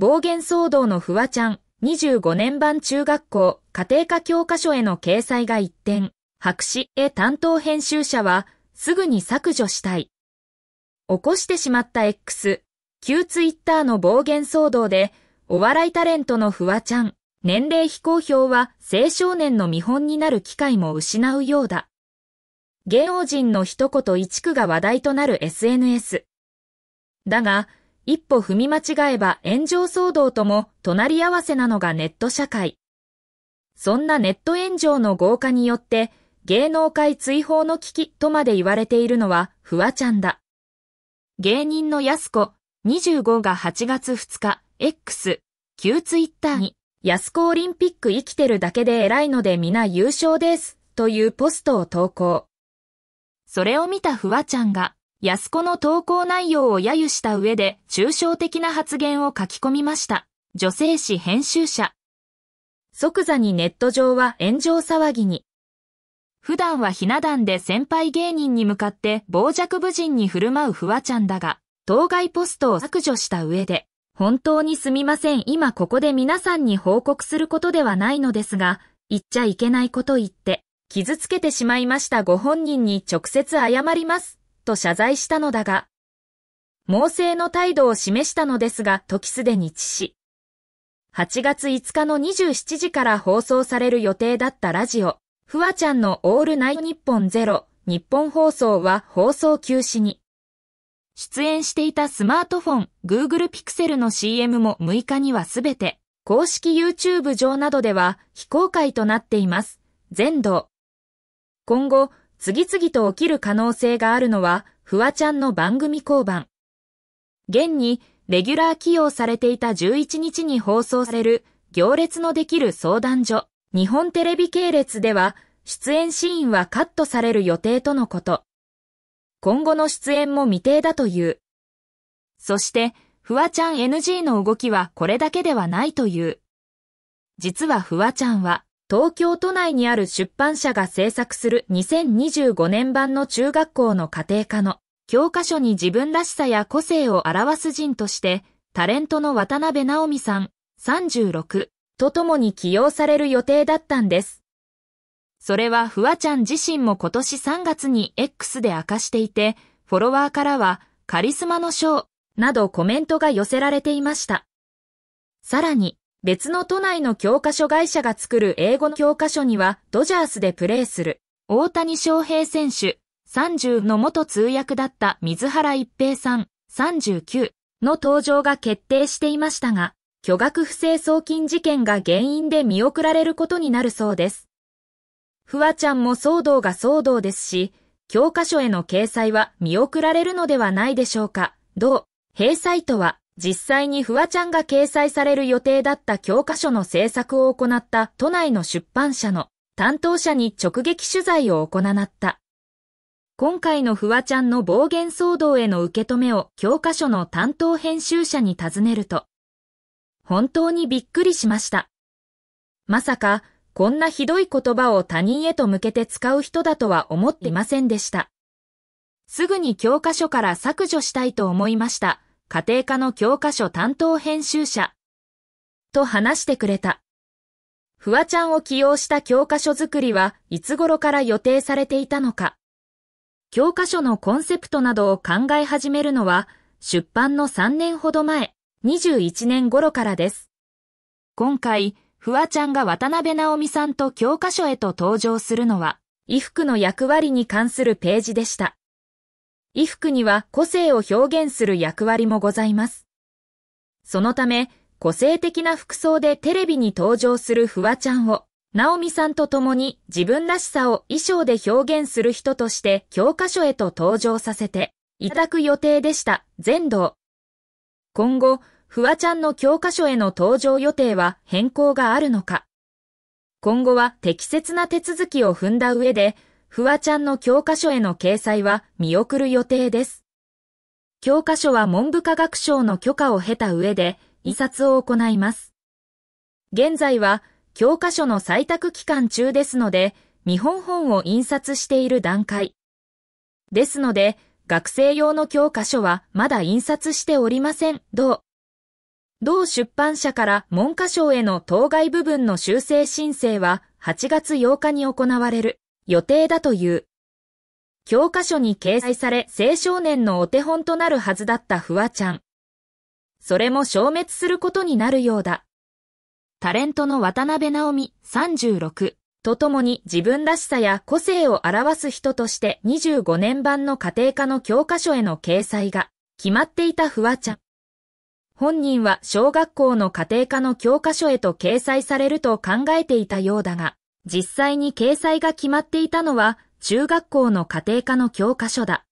暴言騒動のフワちゃん、25年版中学校家庭科教科書への掲載が一転、白紙へ担当編集者は、すぐに削除したい。起こしてしまった X、旧ツイッターの暴言騒動で、お笑いタレントのフワちゃん、年齢非公表は青少年の見本になる機会も失うようだ。芸能人の一言一句が話題となる SNS。だが、一歩踏み間違えば炎上騒動とも隣り合わせなのがネット社会。そんなネット炎上の豪華によって、芸能界追放の危機とまで言われているのはフワちゃんだ。芸人のやす子25が8月2日 X 旧ツイッターにやす子オリンピック生きてるだけで偉いので皆優勝ですというポストを投稿。それを見たフワちゃんが安子の投稿内容を揶揄した上で抽象的な発言を書き込みました。女性誌編集者。即座にネット上は炎上騒ぎに。普段はひな壇で先輩芸人に向かって傍若無人に振る舞うフワちゃんだが、当該ポストを削除した上で、本当にすみません今ここで皆さんに報告することではないのですが、言っちゃいけないこと言って、傷つけてしまいましたご本人に直接謝ります。と謝罪したのだが、猛省の態度を示したのですが、時すでに致死。8月5日の27時から放送される予定だったラジオ、ふわちゃんのオールナイトニッポンゼロ、日本放送は放送休止に。出演していたスマートフォン、Google Pixel の CM も6日にはすべて、公式 YouTube 上などでは非公開となっています。全道。今後、次々と起きる可能性があるのは、フワちゃんの番組降板。現に、レギュラー起用されていた11日に放送される、行列のできる相談所、日本テレビ系列では、出演シーンはカットされる予定とのこと。今後の出演も未定だという。そして、フワちゃん NG の動きはこれだけではないという。実はフワちゃんは、東京都内にある出版社が制作する2025年版の中学校の家庭科の教科書に自分らしさや個性を表す人として、タレントの渡辺直美さん36とともに起用される予定だったんです。それはフワちゃん自身も今年3月に X で明かしていて、フォロワーからはカリスマの賞などコメントが寄せられていました。さらに、別の都内の教科書会社が作る英語の教科書には、ドジャースでプレーする、大谷翔平選手、30の元通訳だった水原一平さん、39の登場が決定していましたが、巨額不正送金事件が原因で見送られることになるそうです。フワちゃんも騒動が騒動ですし、教科書への掲載は見送られるのではないでしょうか。同、閉サイトは、実際にフワちゃんが掲載される予定だった教科書の制作を行った都内の出版社の担当者に直撃取材を行った。今回のフワちゃんの暴言騒動への受け止めを教科書の担当編集者に尋ねると、本当にびっくりしました。まさか、こんなひどい言葉を他人へと向けて使う人だとは思っていませんでした。すぐに教科書から削除したいと思いました。家庭科の教科書担当編集者。と話してくれた。フワちゃんを起用した教科書作りはいつ頃から予定されていたのか。教科書のコンセプトなどを考え始めるのは出版の3年ほど前、21年頃からです。今回、フワちゃんが渡辺直美さんと教科書へと登場するのは、衣服の役割に関するページでした。衣服には個性を表現する役割もございます。そのため、個性的な服装でテレビに登場するフワちゃんを、ナオミさんと共に自分らしさを衣装で表現する人として教科書へと登場させていただく予定でした、全道。今後、フワちゃんの教科書への登場予定は変更があるのか。今後は適切な手続きを踏んだ上で、フワちゃんの教科書への掲載は見送る予定です。教科書は文部科学省の許可を経た上で、印刷を行います。現在は、教科書の採択期間中ですので、見本本を印刷している段階。ですので、学生用の教科書はまだ印刷しておりません。同。同出版社から文科省への当該部分の修正申請は8月8日に行われる。予定だという。教科書に掲載され青少年のお手本となるはずだったフワちゃん。それも消滅することになるようだ。タレントの渡辺直美36とともに自分らしさや個性を表す人として25年版の家庭科の教科書への掲載が決まっていたフワちゃん。本人は小学校の家庭科の教科書へと掲載されると考えていたようだが、実際に掲載が決まっていたのは中学校の家庭科の教科書だ。